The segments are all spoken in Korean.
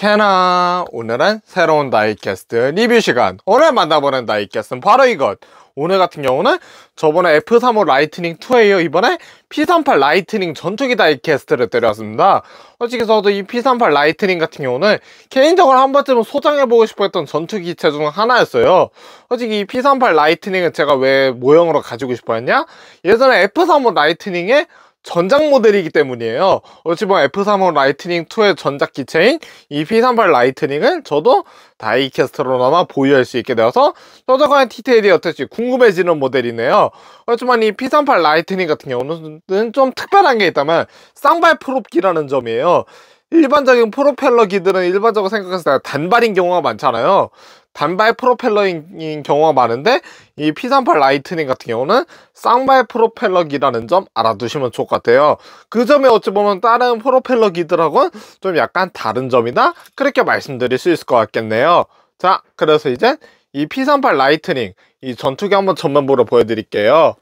캐나 오늘은 새로운 다이캐스트 리뷰 시간 오늘 만나보는 다이캐스트는 바로 이것 오늘 같은 경우는 저번에 F35 라이트닝 2에 이 이번에 P38 라이트닝 전투기 다이캐스트를 때려왔습니다 솔직히 저도 이 P38 라이트닝 같은 경우는 개인적으로 한 번쯤은 소장해보고 싶어 했던 전투 기체 중 하나였어요 솔직히 이 P38 라이트닝은 제가 왜 모형으로 가지고 싶어 했냐 예전에 F35 라이트닝에 전작 모델이기 때문이에요 어찌 보면 F35 라이트닝 2의 전작 기체인 이 P38 라이트닝을 저도 다이캐스트로나마 보유할 수 있게 되어서 저작권의 TTL이 어떨지 궁금해지는 모델이네요 그렇지만이 P38 라이트닝 같은 경우는 좀 특별한 게 있다면 쌍발 프롭기라는 점이에요 일반적인 프로펠러 기들은 일반적으로 생각했을 때 단발인 경우가 많잖아요 단발 프로펠러인 경우가 많은데 이 P38 라이트닝 같은 경우는 쌍발 프로펠러기라는 점 알아두시면 좋을 것 같아요. 그점에 어찌 보면 다른 프로펠러기들하고는 좀 약간 다른 점이다? 그렇게 말씀드릴 수 있을 것 같겠네요. 자, 그래서 이제 이 P38 라이트닝 이 전투기 한번 전면부로 보여드릴게요.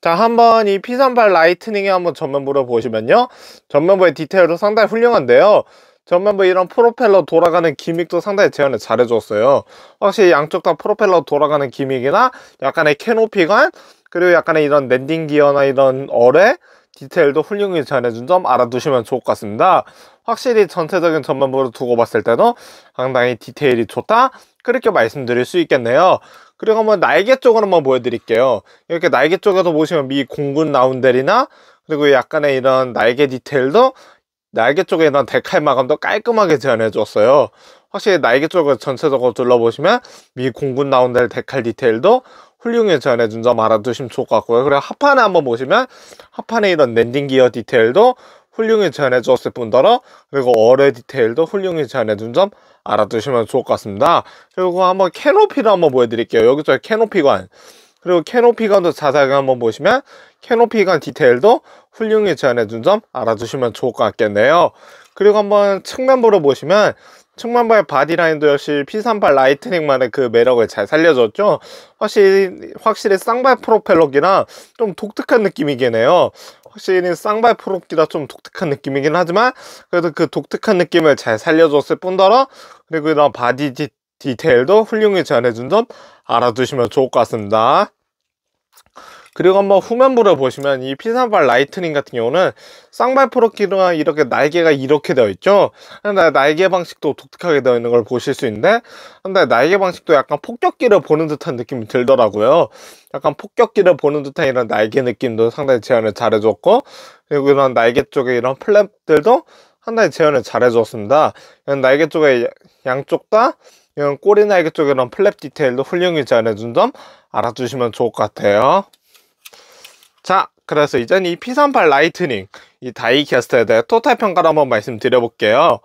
자 한번 이 P38 라이트닝에 한번 전면부로 보시면요 전면부의 디테일도 상당히 훌륭한데요 전면 부 이런 프로펠러 돌아가는 기믹도 상당히 재현을 잘해줬어요 확실히 양쪽 다 프로펠러 돌아가는 기믹이나 약간의 캐노피관 그리고 약간의 이런 랜딩 기어나 이런 어뢰 디테일도 훌륭히 전해준 점 알아두시면 좋을 것 같습니다. 확실히 전체적인 전면부를 두고 봤을 때도 상당히 디테일이 좋다? 그렇게 말씀드릴 수 있겠네요. 그리고 한번 날개 쪽을 한번 보여드릴게요. 이렇게 날개 쪽에서 보시면 미 공군 라운델이나 그리고 약간의 이런 날개 디테일도 날개 쪽에 난 데칼 마감도 깔끔하게 재현해 줬어요 확실히 날개 쪽을 전체적으로 둘러보시면 미 공군 나온델 데칼 디테일도 훌륭히 재현해 준 점 알아두시면 좋을 것 같고요 그리고 하판에 한번 보시면 하판에 이런 랜딩 기어 디테일도 훌륭히 재현해 줬을 뿐더러 그리고 어뢰 디테일도 훌륭히 재현해 준 점 알아두시면 좋을 것 같습니다 그리고 한번 캐노피를 한번 보여드릴게요 여기저기 캐노피관 그리고 캐노피관도 자세하게 한번 보시면 캐노피관 디테일도 훌륭히 제안해 준점알아두시면 좋을 것 같겠네요 그리고 한번 측면부로 보시면 측면부의 바디라인도 역시 P38 라이트닝만의 그 매력을 잘 살려줬죠 확실히, 확실히 쌍발 프로펠러기라 좀 독특한 느낌이긴 해요 확실히 쌍발 프롭기라 좀 독특한 느낌이긴 하지만 그래도 그 독특한 느낌을 잘 살려줬을 뿐더러 그리고 이런 바디 디, 디테일도 훌륭히 제안해준점 알아두시면 좋을 것 같습니다 그리고 한번 후면부를 보시면 이피3발 라이트닝 같은 경우는 쌍발프로끼리와 이렇게 날개가 이렇게 되어 있죠 근데 날개 방식도 독특하게 되어 있는 걸 보실 수 있는데 근데 날개 방식도 약간 폭격기를 보는 듯한 느낌이 들더라고요 약간 폭격기를 보는 듯한 이런 날개 느낌도 상당히 제현을잘 해줬고 그리고 이런 날개 쪽에 이런 플랩들도 상당히 제현을잘 해줬습니다 이런 날개 쪽에 양쪽 다 이런 꼬리 날개 쪽에 이런 플랩 디테일도 훌륭히 제현해준 점 알아주시면 좋을 것 같아요 자 그래서 이젠 이 P38 라이트닝 이 다이캐스트에 대해 토탈 평가를 한번 말씀드려볼게요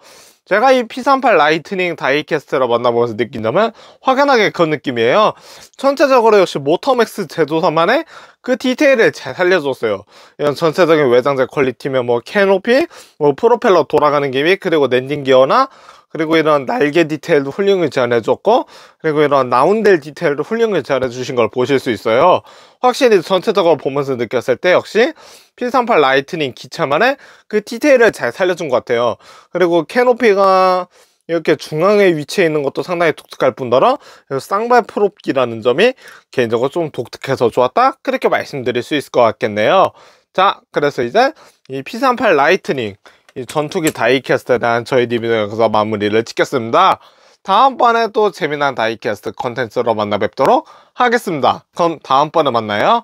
제가 이 P38 라이트닝 다이캐스트를 만나보면서 느낀 점은 확연하게 그런 느낌이에요 전체적으로 역시 모터맥스 제조사만의 그 디테일을 잘 살려줬어요 이런 전체적인 외장재 퀄리티면 뭐 캐노피, 뭐 프로펠러 돌아가는 기믹, 그리고 랜딩 기어나 그리고 이런 날개 디테일도 훌륭히 잘 해줬고 그리고 이런 나운델 디테일도 훌륭히 잘 해주신 걸 보실 수 있어요 확실히 전체적으로 보면서 느꼈을 때 역시 P38 라이트닝 기차만의 그 디테일을 잘 살려준 것 같아요 그리고 캐노피가 이렇게 중앙에 위치해 있는 것도 상당히 독특할 뿐더러 쌍발 프롭기라는 점이 개인적으로 좀 독특해서 좋았다 그렇게 말씀드릴 수 있을 것 같겠네요 자 그래서 이제 이 P38 라이트닝 전투기 다이캐스트에 대한 저희 리뷰는 여기서 마무리를 찍겠습니다 다음번에 또 재미난 다이캐스트 컨텐츠로 만나 뵙도록 하겠습니다. 그럼 다음번에 만나요.